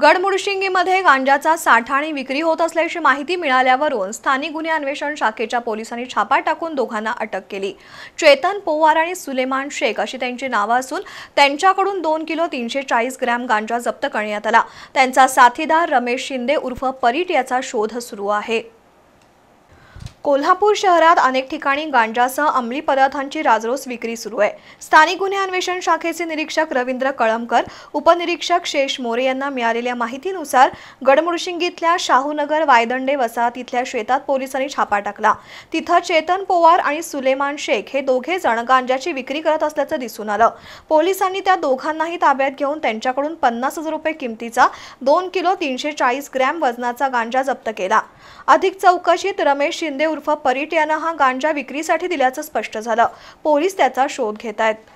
गडमुडशिंगीमध्ये गांजाचा साठा आणि विक्री होत असल्याची माहिती मिळाल्यावरून स्थानिक गुन्हे अन्वेषण शाखेच्या पोलिसांनी छापा टाकून दोघांना अटक केली चेतन पोवार आणि सुलेमान शेख अशी त्यांची नावं असून त्यांच्याकडून दोन किलो तीनशे चाळीस ग्रॅम गांजा जप्त करण्यात आला त्यांचा साथीदार रमेश शिंदे उर्फ परीट याचा शोध सुरू आहे कोल्हापूर शहरात अनेक ठिकाणी गांजासह अंमली पदार्थांची राजरोस विक्री सुरू आहे स्थानिक गुन्हे अन्वेषण शाखेचे निरीक्षक रवींद्र कळमकर उपनिरीक्षक शेष मोरे यांना मिळालेल्या माहितीनुसार गडमुडशिंगीतल्या शाहूनगर वायदंडे वसाहतीतल्या शेतात पोलिसांनी छापा टाकला तिथं चेतन पोवार आणि सुलेमान शेख हे दोघे जण गांजाची विक्री करत असल्याचं दिसून आलं पोलिसांनी त्या दोघांनाही ताब्यात घेऊन त्यांच्याकडून पन्नास हजार रुपये किमतीचा दोन किलो तीनशे चाळीस ग्रॅम वजनाचा गांजा जप्त केला अधिक चौकशीत रमेश शिंदे उर्फ परिट यानं हा गांजा विक्रीसाठी दिल्याचं स्पष्ट झालं पोलीस त्याचा शोध घेत आहेत